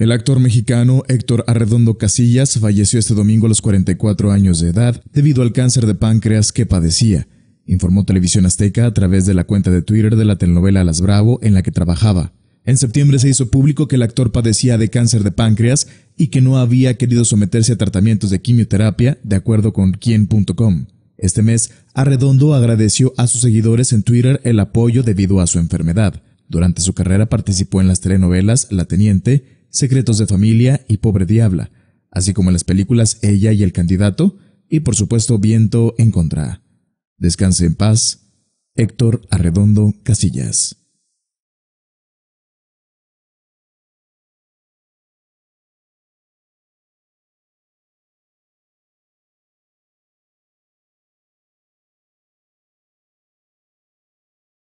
El actor mexicano Héctor Arredondo Casillas falleció este domingo a los 44 años de edad debido al cáncer de páncreas que padecía, informó Televisión Azteca a través de la cuenta de Twitter de la telenovela Las Bravo en la que trabajaba. En septiembre se hizo público que el actor padecía de cáncer de páncreas y que no había querido someterse a tratamientos de quimioterapia, de acuerdo con quien.com. Este mes, Arredondo agradeció a sus seguidores en Twitter el apoyo debido a su enfermedad. Durante su carrera participó en las telenovelas La Teniente, Secretos de Familia y Pobre Diabla, así como las películas Ella y el Candidato, y por supuesto Viento en Contra. Descanse en paz, Héctor Arredondo Casillas.